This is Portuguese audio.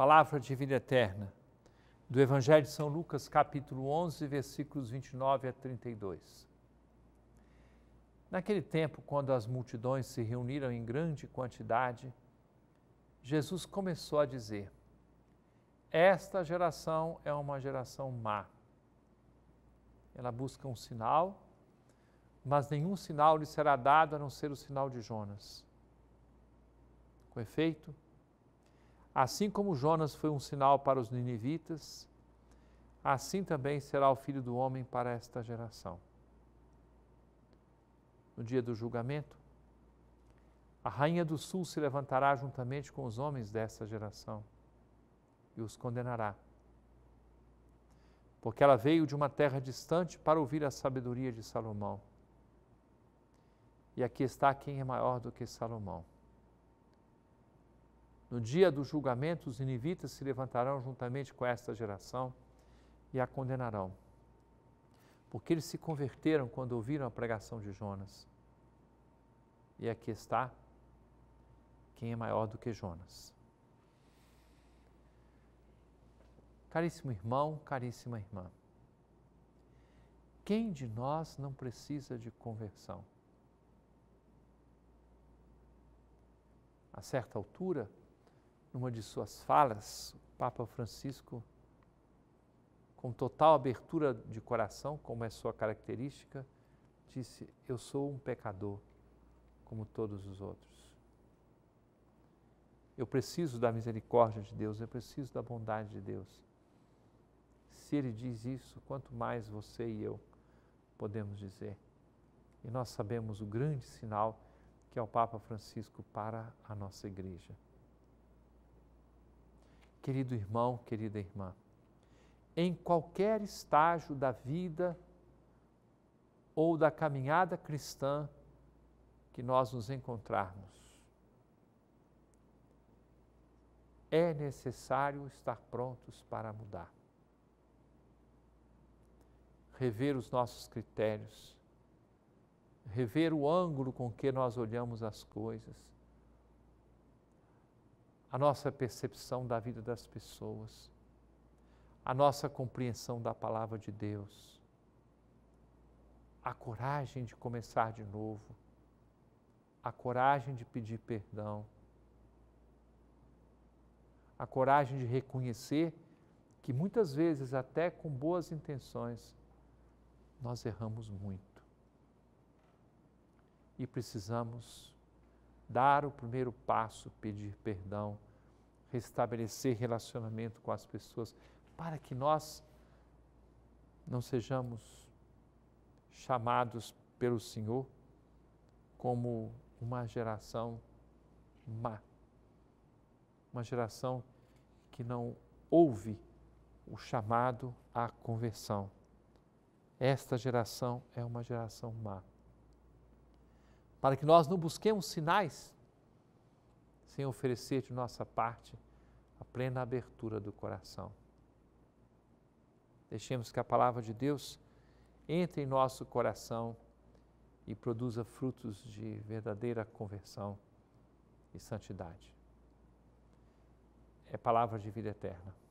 palavra de vida eterna, do Evangelho de São Lucas, capítulo 11, versículos 29 a 32. Naquele tempo, quando as multidões se reuniram em grande quantidade, Jesus começou a dizer: Esta geração é uma geração má. Ela busca um sinal, mas nenhum sinal lhe será dado a não ser o sinal de Jonas. Com efeito, Assim como Jonas foi um sinal para os ninivitas, assim também será o filho do homem para esta geração. No dia do julgamento, a rainha do sul se levantará juntamente com os homens desta geração e os condenará. Porque ela veio de uma terra distante para ouvir a sabedoria de Salomão. E aqui está quem é maior do que Salomão. No dia do julgamento, os inivitas se levantarão juntamente com esta geração e a condenarão, porque eles se converteram quando ouviram a pregação de Jonas. E aqui está quem é maior do que Jonas. Caríssimo irmão, caríssima irmã, quem de nós não precisa de conversão? A certa altura, numa de suas falas, o Papa Francisco, com total abertura de coração, como é sua característica, disse: Eu sou um pecador, como todos os outros. Eu preciso da misericórdia de Deus, eu preciso da bondade de Deus. Se ele diz isso, quanto mais você e eu podemos dizer. E nós sabemos o grande sinal que é o Papa Francisco para a nossa igreja querido irmão, querida irmã, em qualquer estágio da vida ou da caminhada cristã que nós nos encontrarmos, é necessário estar prontos para mudar, rever os nossos critérios, rever o ângulo com que nós olhamos as coisas a nossa percepção da vida das pessoas, a nossa compreensão da palavra de Deus, a coragem de começar de novo, a coragem de pedir perdão, a coragem de reconhecer que muitas vezes, até com boas intenções, nós erramos muito e precisamos dar o primeiro passo, pedir perdão, restabelecer relacionamento com as pessoas, para que nós não sejamos chamados pelo Senhor como uma geração má, uma geração que não ouve o chamado à conversão. Esta geração é uma geração má para que nós não busquemos sinais sem oferecer de nossa parte a plena abertura do coração. Deixemos que a palavra de Deus entre em nosso coração e produza frutos de verdadeira conversão e santidade. É palavra de vida eterna.